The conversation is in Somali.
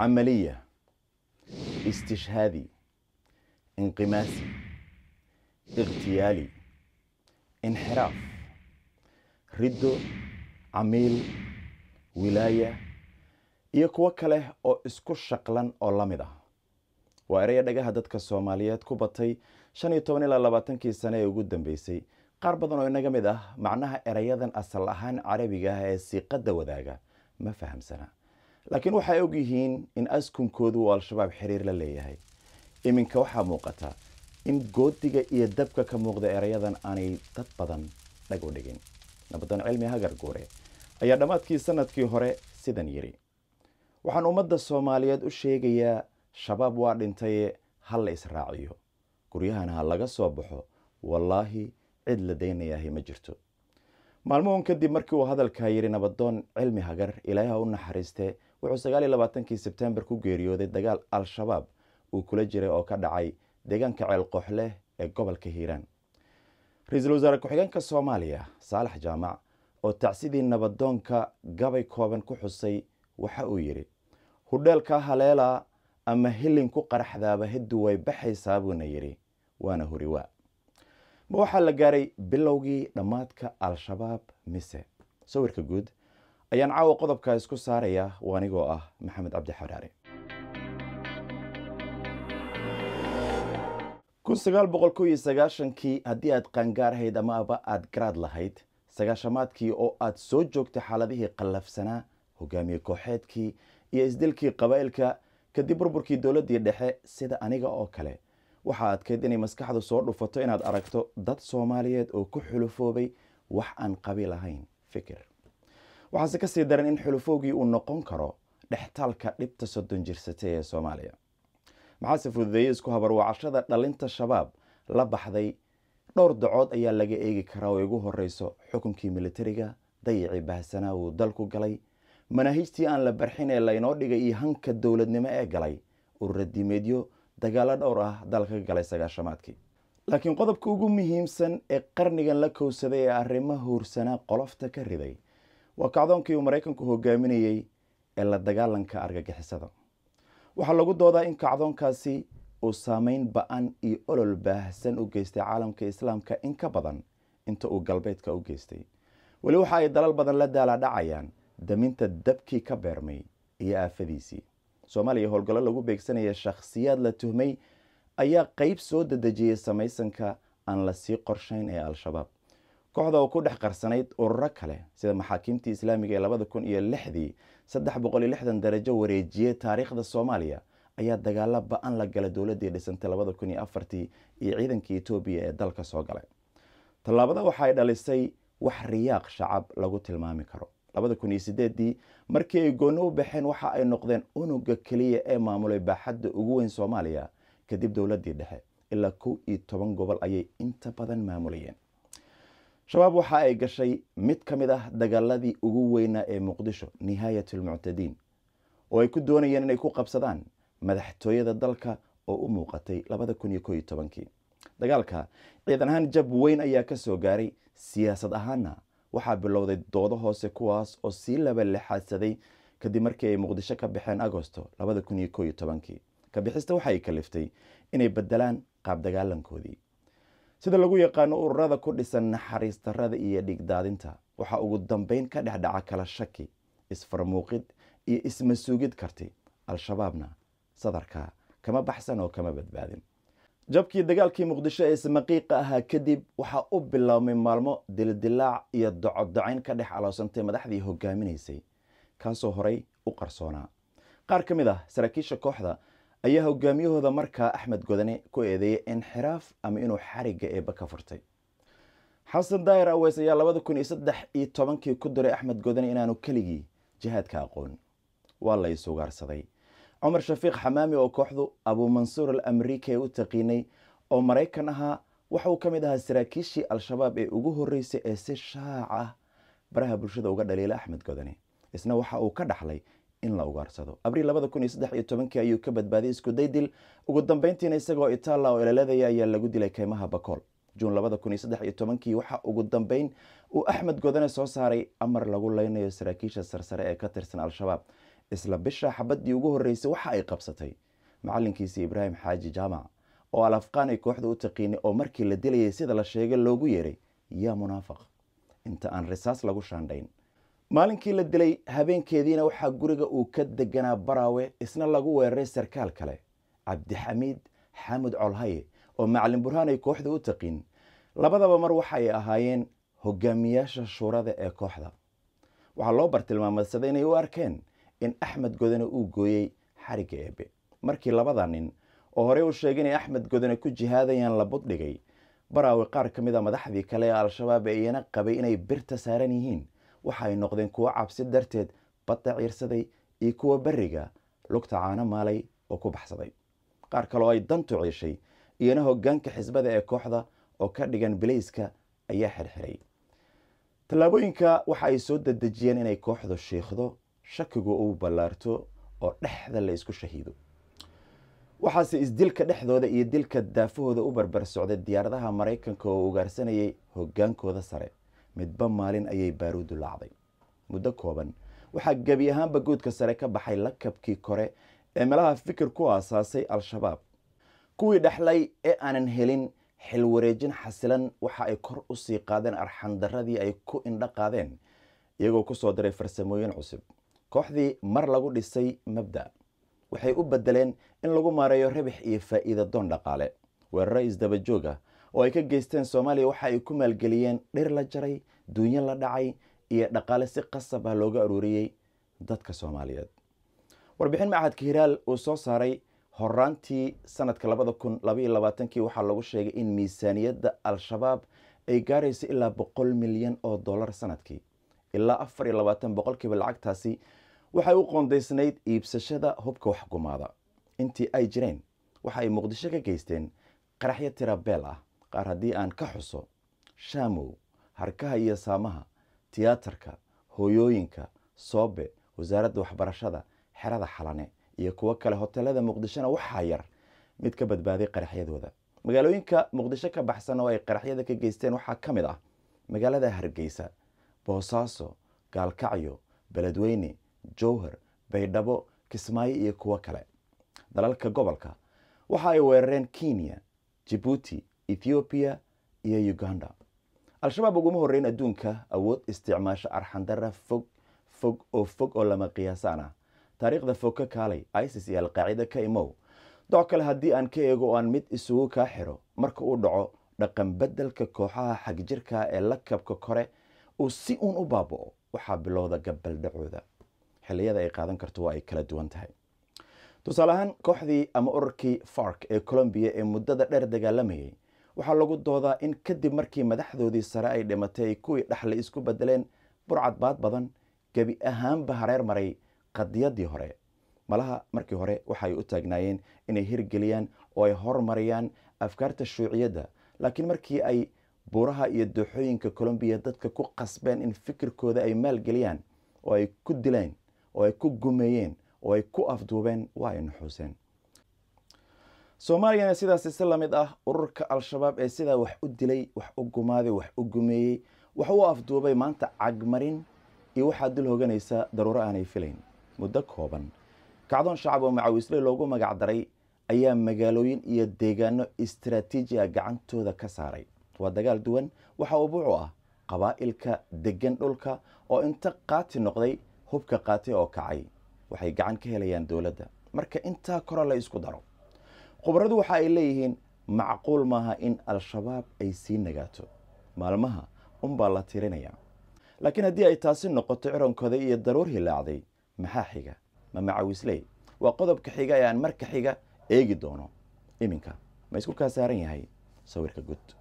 عملية استشهادي انقماسي اغتيالي انحراف rido camiil wilaaya iyo kuwo kale oo isku shaqlan oo la mid ah waa eraya dhagaha dadka soomaaliyeed ku batay shan iyo toban ilaa labaatankii sane ee ugu dambeysay qaar badan oo inaga mid ah macnaha ereyadan asal ahaan carabiga ah ee siiqadda wadaaga ma fahamsana laakiin waxay yihiin in askunkoodu uu al-shabaab xiriir la leeyahay iminka waxaa muuqata in goodiga iyo dabka ka muuqda ereyadan aanay dad badan dhag u dhigin nabadan cilmi hagar guure ayaa dhammaadkii sanadkii hore sidan yidhi waxaan ummadda soomaaliyeed u sheegayaa shabaab waa dhintaye ha la israaciyo guryahana ha laga soo baxo wallaahi cid la daynayahay ma jirto maalmuhun kadib markii uu hadalkaa yidhi nabadoon cilmi hagar ilaaha u naxariiste wuxuu sagaaliyo labaatankii sebtembar ku geeriyooday dagaal al-shabaab uu kula jiray oo ka dhacay deegaanka ceelqoxleh ee gobolka hiiraan ra-iisul wasaare ku-xigeenka soomaaliya saalax jaamac oo tacsidii nabadoonka gabay kooban ku xusay waxa uu yidhi hudheelkaa haleelaa ama hilin ku qaraxdaaba hiddu way baxaysaa buuna yidhi waana huriwaa ma waxaa la gaaray bilowgii dhammaadka al-shabaab mise sawirka guud ayaan caawa qodobka isku saarayaa anigoo ah maxamed cabdi xaraare kii haddii aad qaangaarahayd amaaba aad garaad lahayd sagaashamaadkii oo aad soo joogtay xaaladihii qallafsanaa hogaamiye kooxeedkii iyo isdilkii qabaa'ilka kadib burburkii dowladdii dhexe sida aniga oo kale waxaa adkayd inay maskaxdu soo dhufato inaad aragto dad soomaaliyeed oo ku xulufoobay wax aan qabi lahayn fikir waxaase ka sii daran in xulufowgii uu noqon karo dhextaalka dhibta soddon jirsata ee soomaaliya maxaase fududeeyey isku habarwacashada dhalinta shabaab la baxday dhowr dacood ayaa laga eegi karaa oo igu horeyso xukunkii militariga dayici baahsanaa uu dalku galay manaahijtii aan la barxin ee laynoo dhigay iyo hanka dowladnimo ee galay ururadimeedyo dagaalo dhowr ah dalka galay sagaashamaadkii laakiin qodobka ugu muhiimsan ee qarnigan la kowsaday ee arrimo huursanaa qolofta ka riday waa kacdoonkii uu maraykanku hogaaminayey ee la dagaalanka argagixisada waxaa lagu doodaa in kacdoonkaasi uu saameyn ba-an iyo olol baahsan u geystay caalamka islaamka in ka badan inta uu galbeedka u geystay weli waxa ay dalal badan la daalaa dhacayaan daminta dabkii ka beermay iyo aafadiisii soomaaliya howlgallo lagu beegsanaya shakhsiyaad la tuhmay ayaa qeyb soo dedejiyey samaysanka aan lasii qorshayn ee al-shabaab kooxda oo ku dhex qarsanayd ururo kale sida maxaakiimtii islaamiga ee labada kun iyo lixdii saddex boqol iyo lixdan darajo wareejiyey taariikhda soomaaliya ayaa dagaalo ba-an la gala dowladdii dhisantay labada kun iyo afartii iyo ciidanka etoobiya ee dalka soo galay tallaabada waxay dhalisay wax riyaaq shacab lagu tilmaami karo labada kun iyo sideedii markii ay gooni u baxeen waxa ay noqdeen unuga keliya ee maamulay baaxadda ugu weyn soomaaliya kadib dowladdii dhexe ilaa kow iyo toban gobol ayay inta badan maamulayeen shabaab waxa ay gashay mid ka mid ah dagaaladii ugu weynaa ee muqdisho nihaayat lmuctadiin oo ay ku doonayeen inay ku qabsadaan madaxtooyada dalka oo u muuqatay labada kun iyo ko tobankii dagaalka ciidan ahaan jab weyn ayaa ka soo gaaray siyaasad ahaanna waxaa bilowday doodo hoose kuwaas oo sii laba lexaadsaday kadib markii ay muqdisho ka baxeen agosto labada kun iyo ko iyo tobankii kabixista waxay kaliftay inay bedelaan qaab dagaalankoodii sida lagu yaqaano ururada ku dhisan naxariistarada iyo dhigdaadinta waxaa ugu dambeyn ka dhex dhaca kala shaki isfarmuuqid iyo ismasuugid karti al-shabaabna sadarkaa kama baxsan oo kama badbaadin jabkii dagaalkii muqdisho ee ismaqiiqa ahaa kadib waxaa u bilowmay maalmo dildilaac iyo docodocayn ka dhex aloosantay madaxdii hogaaminaysay kaasoo horay u qarsoonaa qaar ka mid ah saraakiisha kooxda ayaa hogaamiyahooda markaa axmed godane ku eedeeyay inxiraaf ama inuu xarigga eebba ka furtay xasan daahir aweys ayaa labada kun iyo saddex iyo tobankii ku diray axmed godane inaanu keligii jihaadka aqoon waa la isugaarsaday cumar shafiiq xamaami oo kooxdu abuumansuur al amriika ee u taqiinay oo maraykan ahaa waxauu ka mid ahaa saraakiishii al-shabaab ee ugu horreysay ee si shaac ah baraha bulshada uga dhaliila axmed godane isna waxa uu ka dhaxlay in la ugaarsado abriil labada kun iyo saddex iyo tobankii ayuu ka badbaaday isku daydil ugu dambeyntiina isagoo itaala oo eleeladaya ayaa lagu dilay keymaha bakool juun labada kun iyo saddex iyo tobankii waxa ugu dambeyn uu axmed godane soo saaray amar lagu leynayo saraakiisha sarsare ee ka tirsan al-shabaab isla bisha xabadii ugu horeysay waxa ay qabsatay macalinkiisii ibraahim xaaji jaamac oo al afqaan ay kooxda u taqiinay oo markii la dilayay sida la sheegay loogu yeeray yaa munaafaq inta aan risaas lagu shaandhayn maalinkii la dilay habeenkeediina waxaa guriga uu ka deganaa baraawe isna lagu weeraray sarkaal kale cabdixamiid xamud colhaye oo macalin burhaan ay kooxda u taqiin labadaba mar waxay ahaayeen hogaamiyaasha shuurada ee kooxda waxaa loo bartilmaamadsaday inay u arkeen in axmed godane uu gooyey xarigga eebe markii labada nin oo horey u sheegay inay axmed godane ku jihaadayaan la buddhigay baraawe qaar ka mid a ah madaxdii kale ee al-shabaab ee iyana qabay inay birta saaran yihiin waxaay noqdeen kuwo cabsi darteed badda ciirsaday iyo kuwa beriga lugta caano maalay oo ku baxsaday qaar kaleoo ay dantu ciishay iyona hoggaanka xisbada ee kooxda oo ka dhigan bilayska ayaa xirxiray tallaabooyinka waxa ay soo dadejiyeen inay kooxdu shiikhdo shakigu uu ballaarto oo dhexda la isku shahiido waxaase isdilka dhexdooda iyo dilka daafahooda u barbar socday diyaaradaha maraykanka oo ugaarsanayay hoggaankooda sare midba maalin ayay baaruuddu laacday muddo kooban waxaa gebi ahaanba guudka sare ka baxay lakabkii kore ee meelaha fikir ku aasaasay al-shabaab kuwii dhexlay ee aanan helin xil wareejin xasilan waxa ay kor u sii qaadeen arxandaradii ay ku indho qaadeen iyagoo ku soo diray farsamooyin cusub kooxdii mar lagu dhisay mabda waxay u beddeleen in lagu maareeyo rabix iyo faa'iida doon dhaqaale weeraro isdaba joog ah oo ay ka geysteen soomaaliya waxa ay ku maalgeliyeen dhir la jaray duunyo la dhacay iyo dhaqaale si qasab ah looga aruuriyey dadka soomaaliyeed warbixin machadka hiraal uu soo saaray horaantii sanadka labada kun labaiyo labaatankii waxaa lagu sheegay in miisaaniyadda al-shabaab ay gaarayso ilaa boqol milyan oo dollar sanadkii ilaa afar iyo labaatan boqolkiiba lacagtaasi waxay u qoondaysnayd iibsashada hubka waxgumaada intii ay jireen waxa ay muqdisho ka geysteen qaraxyo tira beel ah qaar haddii aan ka xuso shaamow harkaha iyo saamaha tiyaatarka hooyooyinka soobe wasaaradda waxbarashada xerada xalane iyo kuwo kale hotelada muqdishona waxaa yar mid ka badbaaday qaraxyadooda magaalooyinka muqdisho ka baxsan oo ay qaraxyada ka geysteen waxaa ka mid ah magaalada hargeysa boosaaso gaalkacyo beledweyne jowhar baydhabo kismaayo iyo kuwo kale dalalka gobolka waxa ay weerareen kenya jibuuti ethiopia iyo uganda al-shabaab uguma horeyn adduunka awood isticmaasho arxandara fog fog oo fog oo lama qiyaasaan ah taariikhda fog ka kaalay isis iyo alqaacida ka imow doc kale haddii aan ka eego oo aan mid isugu kaa xiro marka uu dhaco dhaqan bedelka kooxaha xagjirka ee lakabka kore uu si uun u baaba'o waxaa bilowda gabaldhacooda xilliyada ay qaadan karto waa ay kala duwan tahay tusaale ahaan kooxdii ama ururkii fark ee colombiya ee muddada dheer dagaalamayay waxaa lagu doodaa in kadib markii madaxdoodii sare ay dhimatay kuwii dhexle isku bedeleen burcadbaad badan gebi ahaanba hareer maray qadiyadii hore malaha markii hore waxaay u taagnaayeen inay hirgeliyaan oo ay hormariyaan afkaarta shuuciyadda laakiin markii ay buuraha iyo dooxooyinka colombiya dadka ku qasbeen in fikirkooda ay maalgeliyaan oo ay ku dileen oo ay ku gumeeyeen oo ay ku afduubeen waa ay nuxuuseen soomaaliyana sidaasi si la mid ah ururka al-shabaab ee sidaa wax u dilay wax u gumaaday wax u gumeeyey wax u afduubay maanta cagmarin iyo waxaa dul hoganaysaa daruuro aanay filayn muddo kooban kacdoon shacab oo macawiisley loogu magac daray ayaa magaalooyin iyo deegaano istaraatiijiga gacantooda ka saaray waa dagaal duwan waxaa ubuucu ah qabaa'ilka deggan dhulka oo inta qaati noqday hubka qaati oo kacay waxay gacan ka helayaan dowladda marka intaa koro la isku daro khubaradu waxa ay leeyihiin macquul maaha in al-shabaab ay sii nagaato maalmaha unbaa la tirinayaa laakiin haddii ay taasi noqoto cironkooda iyo daruur hilaacday maxaa xiga ma macawisley waa qodobka xiga ee aan marka xiga eegi doono iminka ma isku kaa saaran yahay sawirka gud